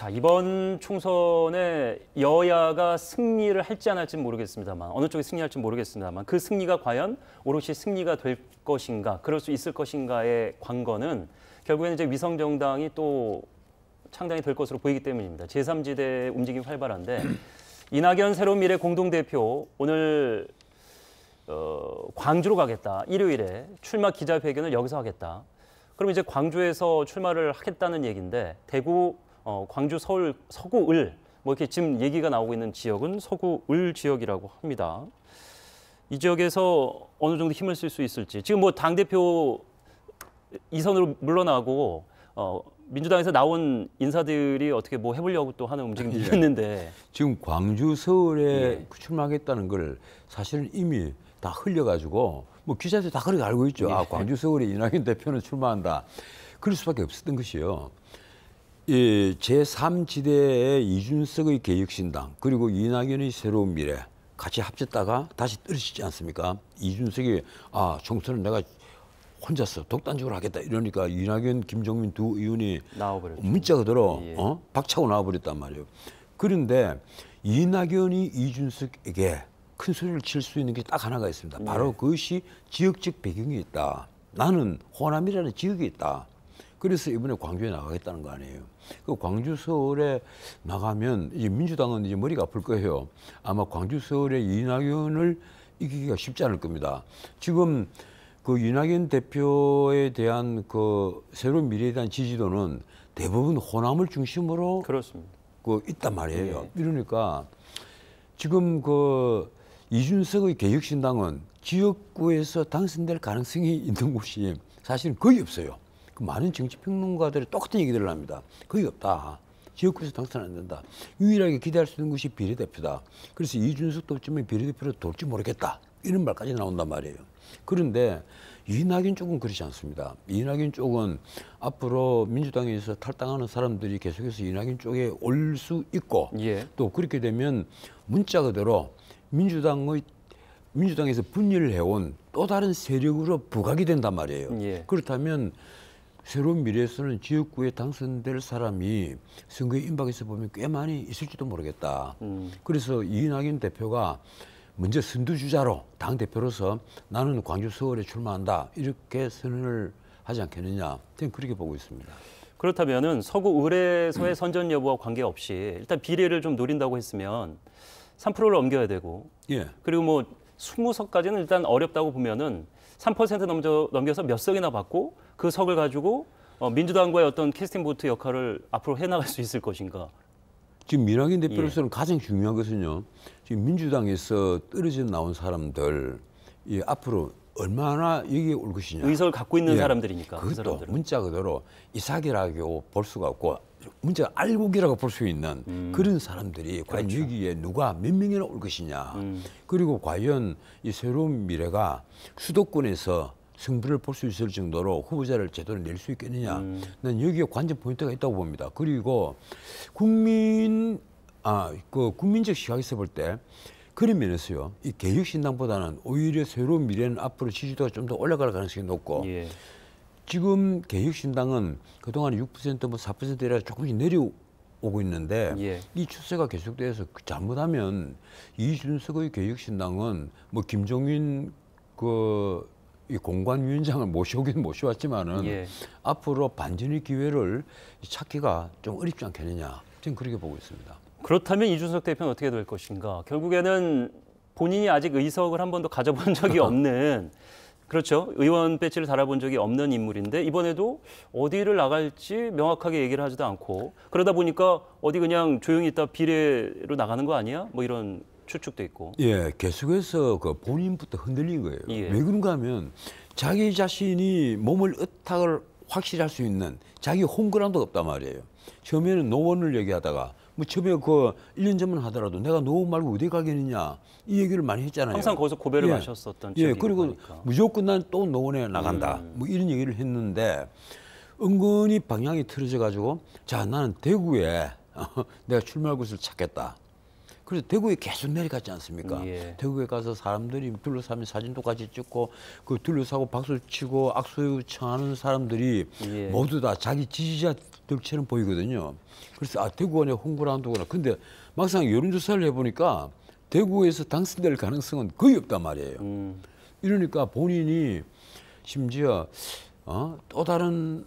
자 이번 총선에 여야가 승리를 할지 안 할지 모르겠습니다만 어느 쪽이 승리할지 모르겠습니다만 그 승리가 과연 오롯이 승리가 될 것인가 그럴 수 있을 것인가의 관건은 결국에는 이제 위성 정당이 또 창당이 될 것으로 보이기 때문입니다. 제3지대 움직임이 활발한데 이낙연 새로운 미래 공동대표 오늘 어, 광주로 가겠다. 일요일에 출마 기자회견을 여기서 하겠다. 그럼 이제 광주에서 출마를 하겠다는 얘기인데 대구 어, 광주, 서울, 서구, 을, 뭐 이렇게 지금 얘기가 나오고 있는 지역은 서구, 을 지역이라고 합니다. 이 지역에서 어느 정도 힘을 쓸 수 있을지. 지금 뭐 당대표 이선으로 물러나고 어, 민주당에서 나온 인사들이 어떻게 뭐 해보려고 또 하는 움직임이 네. 예. 있는데 지금 광주 서울에 네. 출마하겠다는 걸 사실은 이미 다 흘려가지고 뭐 기자들 다 그렇게 알고 있죠. 네. 아 광주 서울에 이낙연 대표는 출마한다. 그럴 수밖에 없었던 것이요. 예, 제3지대의 이준석의 개혁신당 그리고 이낙연의 새로운 미래 같이 합쳤다가 다시 떨어지지 않습니까? 이준석이 아 총선을 내가 혼자서 독단적으로 하겠다 이러니까 이낙연, 김종민 두 의원이 나와버렸죠. 문자 그대로 예. 어? 박차고 나와버렸단 말이에요. 그런데 이낙연이 이준석에게 큰 소리를 칠 수 있는 게 딱 하나가 있습니다. 바로 예. 그것이 지역적 배경이 있다. 나는 호남이라는 지역이 있다. 그래서 이번에 광주에 나가겠다는 거 아니에요. 그 광주 서울에 나가면 이제 민주당은 이제 머리가 아플 거예요. 아마 광주 서울의 이낙연을 이기기가 쉽지 않을 겁니다. 지금 그 이낙연 대표에 대한 그 새로운 미래에 대한 지지도는 대부분 호남을 중심으로 그렇습니다. 그 있단 말이에요. 네. 이러니까 지금 그 이준석의 개혁신당은 지역구에서 당선될 가능성이 있는 곳이 사실은 거의 없어요. 그 많은 정치평론가들이 똑같은 얘기들을 합니다. 거의 없다. 지역구에서 당선 안 된다. 유일하게 기대할 수 있는 것이 비례대표다. 그래서 이준석도 어쩌면 비례대표로 돌지 모르겠다. 이런 말까지 나온단 말이에요. 그런데 이낙연 쪽은 그렇지 않습니다. 이낙연 쪽은 앞으로 민주당에서 탈당하는 사람들이 계속해서 이낙연 쪽에 올 수 있고 예. 또 그렇게 되면 문자 그대로 민주당의 민주당에서 분열해온 또 다른 세력으로 부각이 된단 말이에요. 예. 그렇다면 새로운 미래에서는 지역구에 당선될 사람이 선거에임박해서 보면 꽤 많이 있을지도 모르겠다. 음. 그래서 이낙연 대표가 먼저 선두주자로 당 대표로서 나는 광주 서울에 출마한다 이렇게 선언을 하지 않겠느냐 저는 그렇게 보고 있습니다. 그렇다면은 서구 의뢰소의 음. 선전 여부와 관계없이 일단 비례를 좀 노린다고 했으면 3%를 넘겨야 되고 예. 그리고 뭐 20석까지는 일단 어렵다고 보면은 3% 넘겨, 넘겨서 몇 석이나 받고 그 석을 가지고 어, 민주당과의 어떤 캐스팅 보트 역할을 앞으로 해나갈 수 있을 것인가. 지금 민학인 대표로서는 예. 가장 중요한 것은요. 지금 민주당에서 떨어져 나온 사람들 이 앞으로 얼마나 여기에 올 것이냐. 의석을 갖고 있는 예. 사람들이니까. 그 그것도 그 문자 그대로 이사기라고 볼 수가 없고 문제 알곡이라고볼 수 있는 음. 그런 사람들이 과연 그렇죠. 여기에 누가 몇 명이나 올 것이냐 음. 그리고 과연 이 새로운 미래가 수도권에서 승부를 볼 수 있을 정도로 후보자를 제대로 낼 수 있겠느냐 음. 난 여기에 관전 포인트가 있다고 봅니다 그리고 국민 아그 국민적 시각에서 볼 때 그런 면에서요 이 개혁신당보다는 오히려 새로운 미래는 앞으로 지지도가 좀 더 올라갈 가능성이 높고 예. 지금 개혁신당은 그동안 6%뭐 4%이라 조금씩 내려오고 있는데 예. 이 추세가 계속돼서 잘못하면 이준석의 개혁신당은 뭐 김종인 그 이 공관위원장을 모셔오긴 모셔왔지만은 예. 앞으로 반전의 기회를 찾기가 좀 어렵지 않겠느냐 지금 그렇게 보고 있습니다. 그렇다면 이준석 대표는 어떻게 될 것인가? 결국에는 본인이 아직 의석을 한 번도 가져본 적이 없는 그렇죠. 의원 배치를 달아본 적이 없는 인물인데 이번에도 어디를 나갈지 명확하게 얘기를 하지도 않고 그러다 보니까 어디 그냥 조용히 있다 비례로 나가는 거 아니야? 뭐 이런 추측도 있고. 예, 계속해서 그 본인부터 흔들린 거예요. 예. 왜 그런가 하면 자기 자신이 몸을 으탁을 확실히 할수 있는 자기 홈그라운드가 없단 말이에요. 처음에는 노원을 얘기하다가 뭐 처음에 그 1년 전만 하더라도 내가 노후 말고 어디 가겠느냐 이 얘기를 많이 했잖아요. 항상 거기서 고배를 예. 마셨었던 예. 그리고 거니까. 무조건 난 또 노원에 나간다. 음. 뭐 이런 얘기를 했는데 은근히 방향이 틀어져 가지고 자 나는 대구에 내가 출마할 곳을 찾겠다. 그래서 대구에 계속 내려갔지 않습니까? 예. 대구에 가서 사람들이 둘러싸면 사진도 같이 찍고 그 둘러싸고 박수를 치고 악수 청하는 사람들이 예. 모두 다 자기 지지자들처럼 보이거든요. 그래서 아 대구원에 홍보를 한다구나. 근데 막상 여론조사를 해보니까 대구에서 당선될 가능성은 거의 없단 말이에요. 음. 이러니까 본인이 심지어 어? 또 다른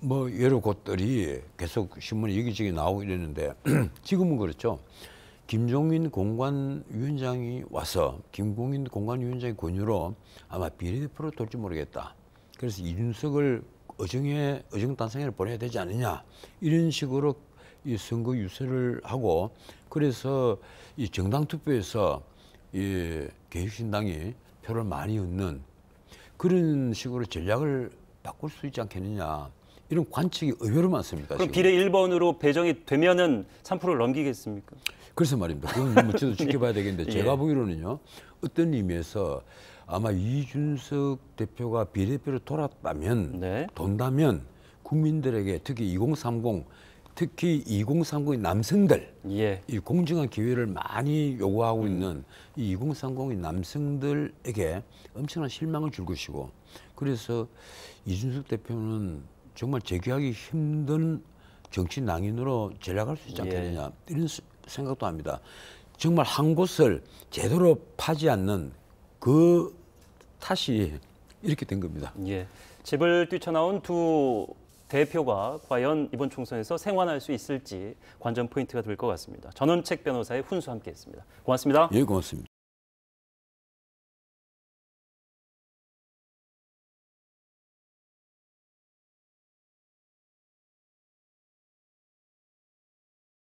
뭐 여러 곳들이 계속 신문에 여기저기 나오고 이랬는데 지금은 그렇죠. 김종인 공관위원장이 와서 김공인 공관위원장의 권유로 아마 비례대표로 돌지 모르겠다. 그래서 이준석을 어정에 어정 단상에 보내야 되지 않느냐 이런 식으로 이 선거 유세를 하고 그래서 이 정당 투표에서 이 개혁신당이 표를 많이 얻는 그런 식으로 전략을 바꿀 수 있지 않겠느냐 이런 관측이 의외로 많습니다. 그럼 지금. 비례 1번으로 배정이 되면은 3%를 넘기겠습니까? 그래서 말입니다. 그건 뭐 저도 예. 지켜봐야 되겠는데 예. 제가 보기로는요. 어떤 의미에서 아마 이준석 대표가 비례표를 돌았다면 네. 돈다면 국민들에게 특히 2030 특히 2030 남성들 예. 이 공정한 기회를 많이 요구하고 음. 있는 이 2030의 남성들에게 엄청난 실망을 줄 것이고 그래서 이준석 대표는 정말 재기하기 힘든 정치 낭인으로 전략할 수 있지 않겠느냐 예. 이런 수, 생각도 합니다. 정말 한 곳을 제대로 파지 않는 그 탓이 이렇게 된 겁니다. 예. 집을 뛰쳐나온 두 대표가 과연 이번 총선에서 생활할 수 있을지 관전 포인트가 될 것 같습니다. 전원책 변호사의 훈수 함께했습니다. 고맙습니다. 예, 고맙습니다.